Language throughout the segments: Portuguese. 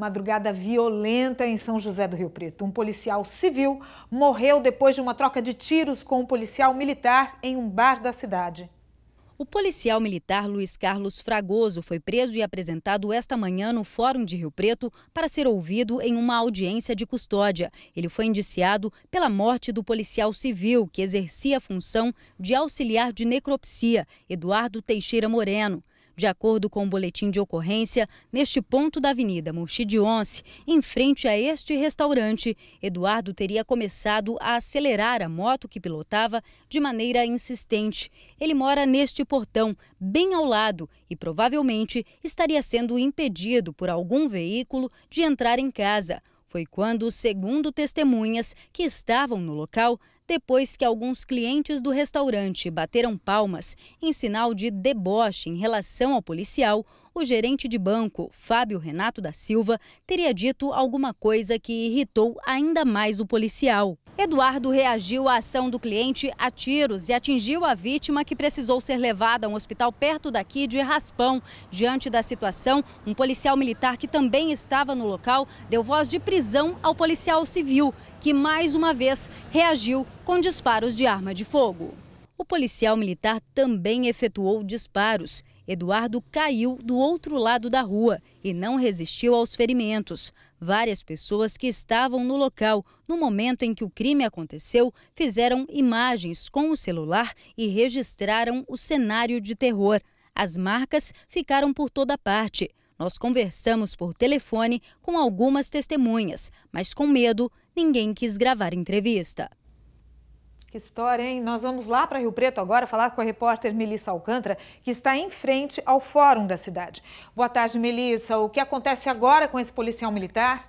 Madrugada violenta em São José do Rio Preto. Um policial civil morreu depois de uma troca de tiros com um policial militar em um bar da cidade. O policial militar Luiz Carlos Fragoso foi preso e apresentado esta manhã no Fórum de Rio Preto para ser ouvido em uma audiência de custódia. Ele foi indiciado pela morte do policial civil que exercia a função de auxiliar de necropsia, Eduardo Teixeira Moreno. De acordo com o boletim de ocorrência, neste ponto da Avenida de Once, em frente a este restaurante, Eduardo teria começado a acelerar a moto que pilotava de maneira insistente. Ele mora neste portão, bem ao lado, e provavelmente estaria sendo impedido por algum veículo de entrar em casa. Foi quando, segundo testemunhas que estavam no local, depois que alguns clientes do restaurante bateram palmas em sinal de deboche em relação ao policial, o gerente de banco, Fábio Renato da Silva, teria dito alguma coisa que irritou ainda mais o policial. Eduardo reagiu à ação do cliente a tiros e atingiu a vítima que precisou ser levada a um hospital perto daqui de Raspão. Diante da situação, um policial militar que também estava no local deu voz de prisão ao policial civil, que mais uma vez reagiu com disparos de arma de fogo. O policial militar também efetuou disparos Eduardo caiu do outro lado da rua e não resistiu aos ferimentos. Várias pessoas que estavam no local no momento em que o crime aconteceu fizeram imagens com o celular e registraram o cenário de terror. As marcas ficaram por toda parte. Nós conversamos por telefone com algumas testemunhas, mas com medo, ninguém quis gravar entrevista. Que história, hein? Nós vamos lá para Rio Preto agora falar com a repórter Melissa Alcântara, que está em frente ao Fórum da cidade. Boa tarde, Melissa. O que acontece agora com esse policial militar?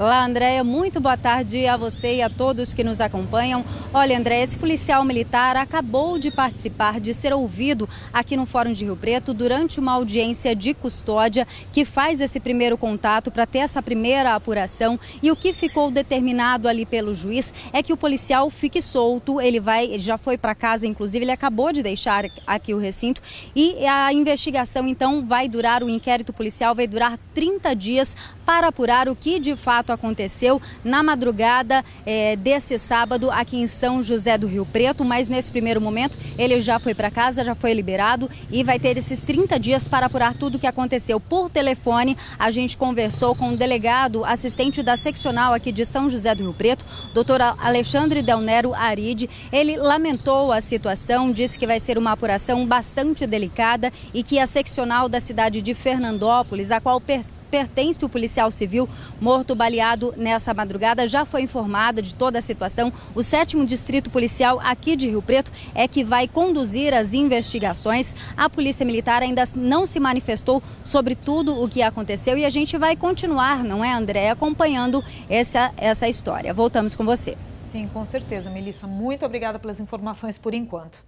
Olá, Andréia. Muito boa tarde a você e a todos que nos acompanham. Olha, Andréia, esse policial militar acabou de participar, de ser ouvido aqui no Fórum de Rio Preto durante uma audiência de custódia que faz esse primeiro contato para ter essa primeira apuração. E o que ficou determinado ali pelo juiz é que o policial fique solto. Ele vai, ele já foi para casa, inclusive, ele acabou de deixar aqui o recinto. E a investigação, então, vai durar, o inquérito policial vai durar 30 dias para apurar o que de fato fato aconteceu na madrugada é, desse sábado aqui em São José do Rio Preto, mas nesse primeiro momento ele já foi para casa, já foi liberado e vai ter esses 30 dias para apurar tudo o que aconteceu. Por telefone, a gente conversou com o delegado assistente da seccional aqui de São José do Rio Preto, doutor Alexandre Delnero Aride. Ele lamentou a situação, disse que vai ser uma apuração bastante delicada e que a seccional da cidade de Fernandópolis, a qual pertence o policial civil morto baleado nessa madrugada. Já foi informada de toda a situação. O sétimo distrito policial aqui de Rio Preto é que vai conduzir as investigações. A Polícia Militar ainda não se manifestou sobre tudo o que aconteceu e a gente vai continuar, não é, André, acompanhando essa, essa história. Voltamos com você. Sim, com certeza, Melissa. Muito obrigada pelas informações por enquanto.